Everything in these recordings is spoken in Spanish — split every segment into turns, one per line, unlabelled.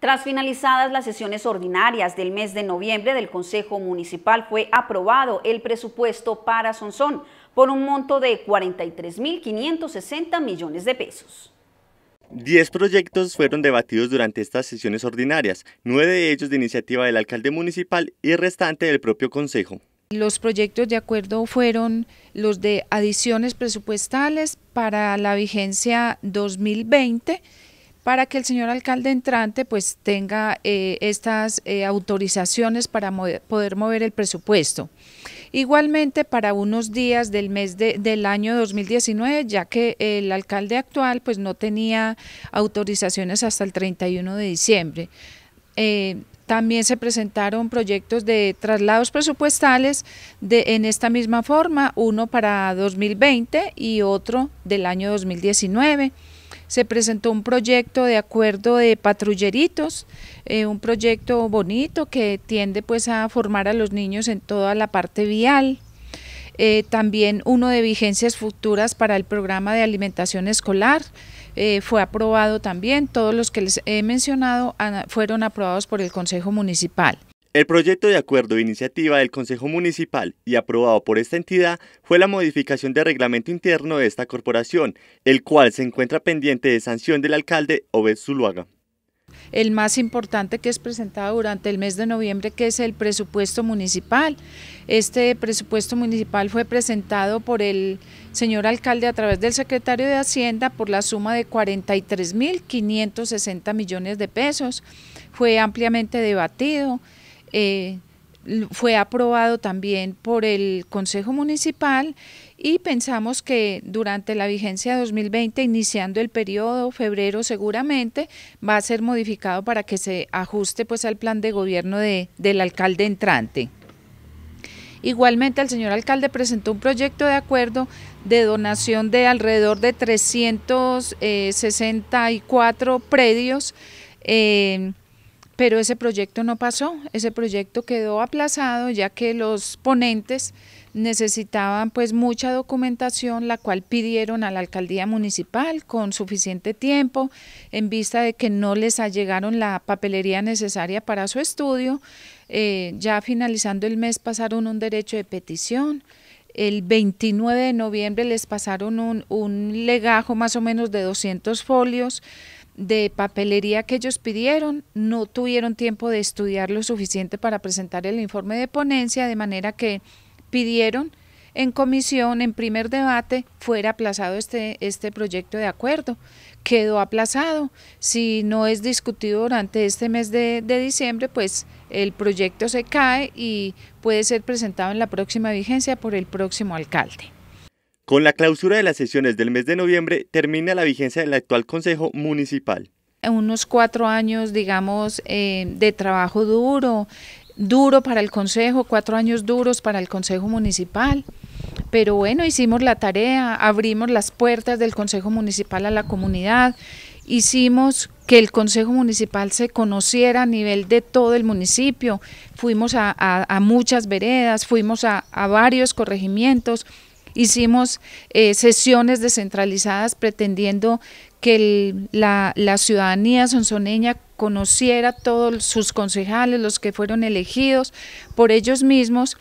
Tras finalizadas las sesiones ordinarias del mes de noviembre del Consejo Municipal fue aprobado el presupuesto para Sonsón por un monto de 43.560 millones de pesos.
Diez proyectos fueron debatidos durante estas sesiones ordinarias, nueve de ellos de iniciativa del alcalde municipal y restante del propio consejo.
Los proyectos de acuerdo fueron los de adiciones presupuestales para la vigencia 2020 para que el señor alcalde entrante pues tenga eh, estas eh, autorizaciones para poder mover el presupuesto. Igualmente para unos días del mes de, del año 2019, ya que el alcalde actual pues no tenía autorizaciones hasta el 31 de diciembre. Eh, también se presentaron proyectos de traslados presupuestales de, en esta misma forma, uno para 2020 y otro del año 2019 se presentó un proyecto de acuerdo de patrulleritos, eh, un proyecto bonito que tiende pues a formar a los niños en toda la parte vial. Eh, también uno de vigencias futuras para el programa de alimentación escolar eh, fue aprobado también, todos los que les he mencionado ah, fueron aprobados por el Consejo Municipal.
El proyecto de acuerdo de iniciativa del Consejo Municipal y aprobado por esta entidad fue la modificación de reglamento interno de esta corporación, el cual se encuentra pendiente de sanción del alcalde Obed Zuluaga
el más importante que es presentado durante el mes de noviembre, que es el presupuesto municipal. Este presupuesto municipal fue presentado por el señor alcalde a través del secretario de Hacienda por la suma de 43.560 millones de pesos. Fue ampliamente debatido. Eh, fue aprobado también por el Consejo Municipal y pensamos que durante la vigencia de 2020, iniciando el periodo, febrero seguramente, va a ser modificado para que se ajuste pues al plan de gobierno de, del alcalde entrante. Igualmente, el señor alcalde presentó un proyecto de acuerdo de donación de alrededor de 364 eh, predios eh, pero ese proyecto no pasó, ese proyecto quedó aplazado ya que los ponentes necesitaban pues mucha documentación, la cual pidieron a la alcaldía municipal con suficiente tiempo, en vista de que no les allegaron la papelería necesaria para su estudio. Eh, ya finalizando el mes pasaron un derecho de petición, el 29 de noviembre les pasaron un, un legajo más o menos de 200 folios, de papelería que ellos pidieron, no tuvieron tiempo de estudiar lo suficiente para presentar el informe de ponencia, de manera que pidieron en comisión, en primer debate, fuera aplazado este, este proyecto de acuerdo. Quedó aplazado. Si no es discutido durante este mes de, de diciembre, pues el proyecto se cae y puede ser presentado en la próxima vigencia por el próximo alcalde.
Con la clausura de las sesiones del mes de noviembre termina la vigencia del actual Consejo Municipal.
Unos cuatro años, digamos, eh, de trabajo duro, duro para el Consejo, cuatro años duros para el Consejo Municipal. Pero bueno, hicimos la tarea, abrimos las puertas del Consejo Municipal a la comunidad, hicimos que el Consejo Municipal se conociera a nivel de todo el municipio. Fuimos a, muchas veredas, fuimos a varios corregimientos, Hicimos eh, sesiones descentralizadas pretendiendo que la, ciudadanía sonsoneña conociera todos sus concejales, los que fueron elegidos por ellos mismos.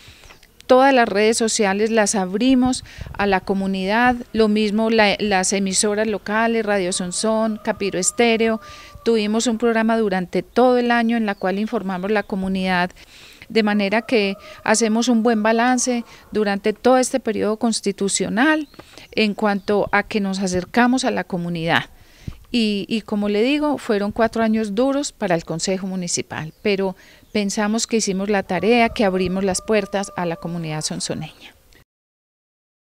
Todas las redes sociales las abrimos a la comunidad, lo mismo las emisoras locales, Radio Sonsón, Capiro Estéreo. Tuvimos un programa durante todo el año en la cual informamos la comunidad de manera que hacemos un buen balance durante todo este periodo constitucional en cuanto a que nos acercamos a la comunidad. Y, y, como le digo, fueron cuatro años duros para el Consejo Municipal, pero pensamos que hicimos la tarea, que abrimos las puertas a la comunidad sonsoneña.